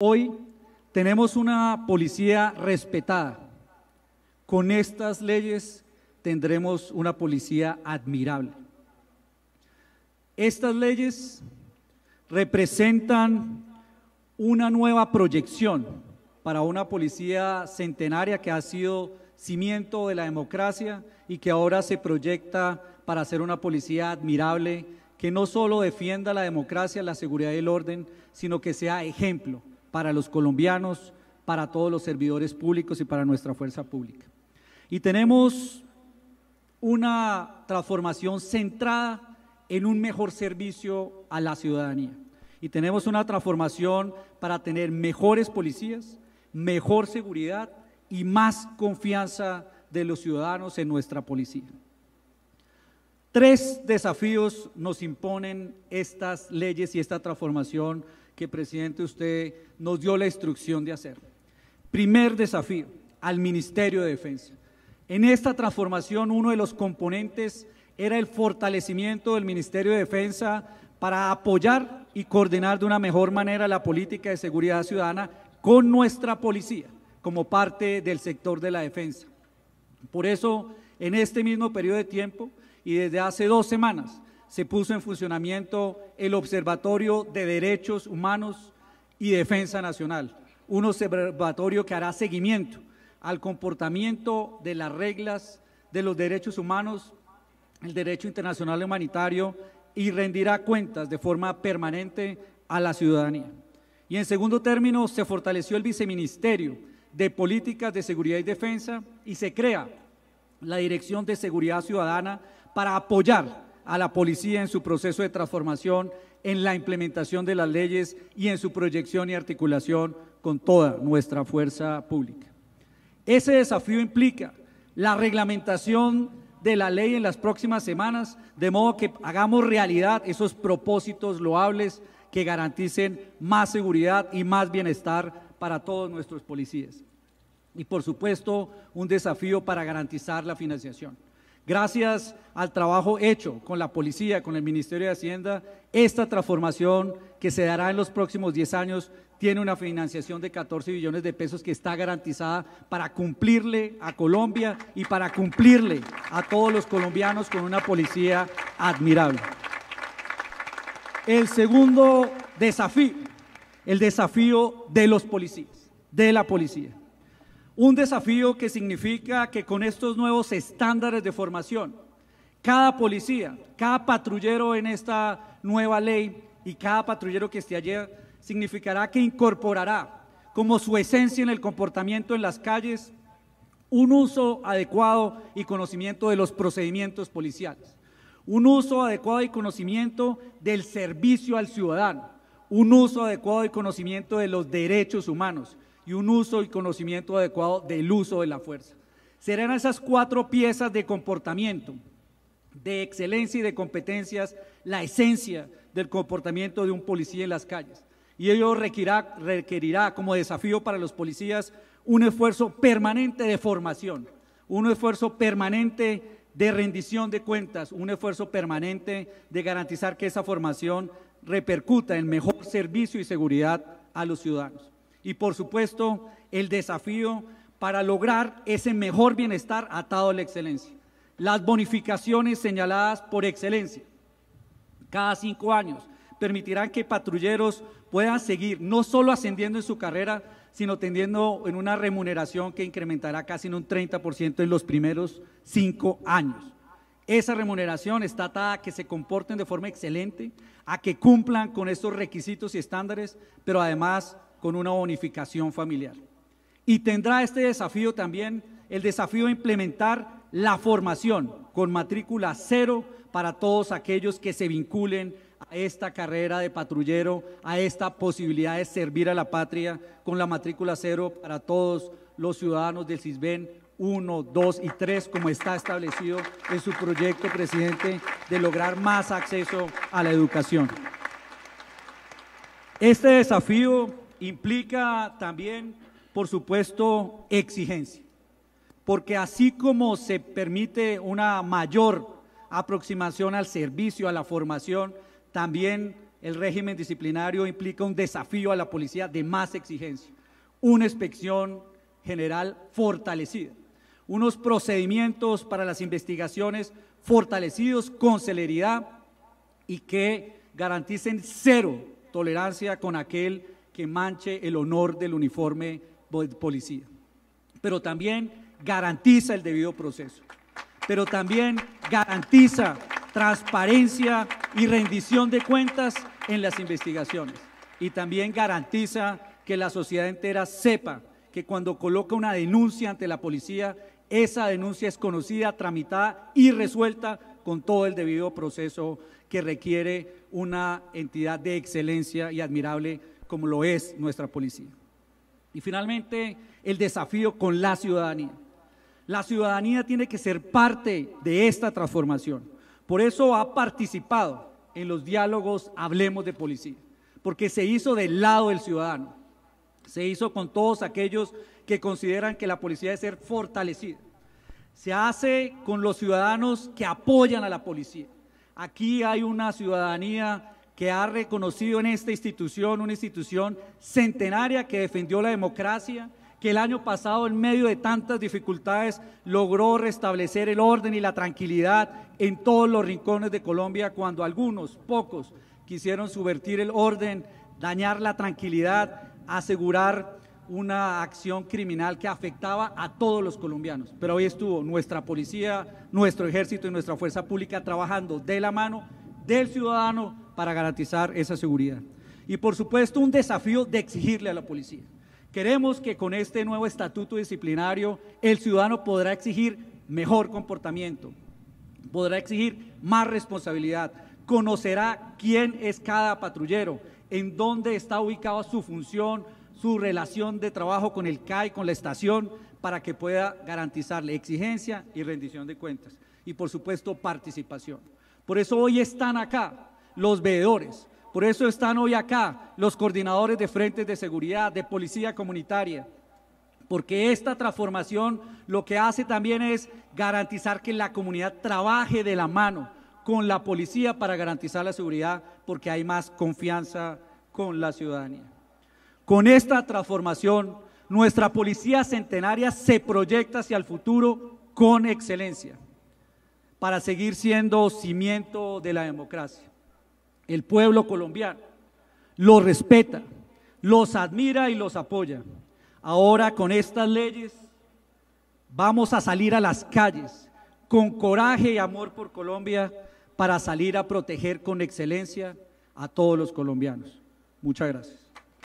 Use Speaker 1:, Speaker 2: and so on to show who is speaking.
Speaker 1: Hoy tenemos una policía respetada. Con estas leyes tendremos una policía admirable. Estas leyes representan una nueva proyección para una policía centenaria que ha sido cimiento de la democracia y que ahora se proyecta para ser una policía admirable que no solo defienda la democracia, la seguridad y el orden, sino que sea ejemplo para los colombianos, para todos los servidores públicos y para nuestra fuerza pública. Y tenemos una transformación centrada en un mejor servicio a la ciudadanía. Y tenemos una transformación para tener mejores policías, mejor seguridad y más confianza de los ciudadanos en nuestra policía. Tres desafíos nos imponen estas leyes y esta transformación que, presidente, usted nos dio la instrucción de hacer. Primer desafío al Ministerio de Defensa. En esta transformación, uno de los componentes era el fortalecimiento del Ministerio de Defensa para apoyar y coordinar de una mejor manera la política de seguridad ciudadana con nuestra policía como parte del sector de la defensa. Por eso, en este mismo periodo de tiempo y desde hace dos semanas, se puso en funcionamiento el Observatorio de Derechos Humanos y Defensa Nacional, un observatorio que hará seguimiento al comportamiento de las reglas de los derechos humanos, el derecho internacional humanitario y rendirá cuentas de forma permanente a la ciudadanía. Y en segundo término, se fortaleció el viceministerio de Políticas de Seguridad y Defensa y se crea la Dirección de Seguridad Ciudadana para apoyar a la policía en su proceso de transformación, en la implementación de las leyes y en su proyección y articulación con toda nuestra fuerza pública. Ese desafío implica la reglamentación de la ley en las próximas semanas, de modo que hagamos realidad esos propósitos loables que garanticen más seguridad y más bienestar para todos nuestros policías. Y por supuesto, un desafío para garantizar la financiación. Gracias al trabajo hecho con la policía, con el Ministerio de Hacienda, esta transformación que se dará en los próximos 10 años tiene una financiación de 14 billones de pesos que está garantizada para cumplirle a Colombia y para cumplirle a todos los colombianos con una policía admirable. El segundo desafío, el desafío de los policías, de la policía. Un desafío que significa que con estos nuevos estándares de formación, cada policía, cada patrullero en esta nueva ley y cada patrullero que esté allí significará que incorporará como su esencia en el comportamiento en las calles un uso adecuado y conocimiento de los procedimientos policiales, un uso adecuado y conocimiento del servicio al ciudadano, un uso adecuado y conocimiento de los derechos humanos y un uso y conocimiento adecuado del uso de la fuerza. Serán esas cuatro piezas de comportamiento, de excelencia y de competencias la esencia del comportamiento de un policía en las calles. Y ello requerirá, como desafío para los policías un esfuerzo permanente de formación, un esfuerzo permanente de rendición de cuentas, un esfuerzo permanente de garantizar que esa formación repercuta en mejor servicio y seguridad a los ciudadanos y por supuesto el desafío para lograr ese mejor bienestar atado a la excelencia. Las bonificaciones señaladas por excelencia cada cinco años permitirán que patrulleros puedan seguir no solo ascendiendo en su carrera, sino tendiendo en una remuneración que incrementará casi en un 30% en los primeros cinco años. Esa remuneración está atada a que se comporten de forma excelente, a que cumplan con estos requisitos y estándares, pero además con una bonificación familiar. Y tendrá este desafío también, el desafío de implementar la formación con matrícula cero para todos aquellos que se vinculen a esta carrera de patrullero, a esta posibilidad de servir a la patria con la matrícula cero para todos los ciudadanos del CISBEN 1, 2 y 3, como está establecido en su proyecto, presidente, de lograr más acceso a la educación. Este desafío implica también, por supuesto, exigencia, porque así como se permite una mayor aproximación al servicio, a la formación, también el régimen disciplinario implica un desafío a la policía de más exigencia, una inspección general fortalecida, unos procedimientos para las investigaciones fortalecidos con celeridad y que garanticen cero tolerancia con aquel que manche el honor del uniforme policía. Pero también garantiza el debido proceso. Pero también garantiza transparencia y rendición de cuentas en las investigaciones. Y también garantiza que la sociedad entera sepa que cuando coloca una denuncia ante la policía, esa denuncia es conocida, tramitada y resuelta con todo el debido proceso que requiere una entidad de excelencia y admirable como lo es nuestra policía. Y finalmente, el desafío con la ciudadanía. La ciudadanía tiene que ser parte de esta transformación. Por eso ha participado en los diálogos Hablemos de Policía, porque se hizo del lado del ciudadano. Se hizo con todos aquellos que consideran que la policía debe ser fortalecida. Se hace con los ciudadanos que apoyan a la policía. Aquí hay una ciudadanía que ha reconocido en esta institución, una institución centenaria que defendió la democracia, que el año pasado, en medio de tantas dificultades, logró restablecer el orden y la tranquilidad en todos los rincones de Colombia cuando algunos, pocos, quisieron subvertir el orden, dañar la tranquilidad, asegurar una acción criminal que afectaba a todos los colombianos. Pero hoy estuvo nuestra policía, nuestro ejército y nuestra fuerza pública trabajando de la mano del ciudadano para garantizar esa seguridad. Y por supuesto un desafío de exigirle a la policía. Queremos que con este nuevo estatuto disciplinario el ciudadano podrá exigir mejor comportamiento, podrá exigir más responsabilidad, conocerá quién es cada patrullero, en dónde está ubicada su función, su relación de trabajo con el CAI, con la estación, para que pueda garantizarle exigencia y rendición de cuentas. Y por supuesto participación. Por eso hoy están acá, los veedores. Por eso están hoy acá los coordinadores de frentes de seguridad, de policía comunitaria, porque esta transformación lo que hace también es garantizar que la comunidad trabaje de la mano con la policía para garantizar la seguridad, porque hay más confianza con la ciudadanía. Con esta transformación, nuestra policía centenaria se proyecta hacia el futuro con excelencia, para seguir siendo cimiento de la democracia el pueblo colombiano. Los respeta, los admira y los apoya. Ahora con estas leyes vamos a salir a las calles con coraje y amor por Colombia para salir a proteger con excelencia a todos los colombianos. Muchas gracias.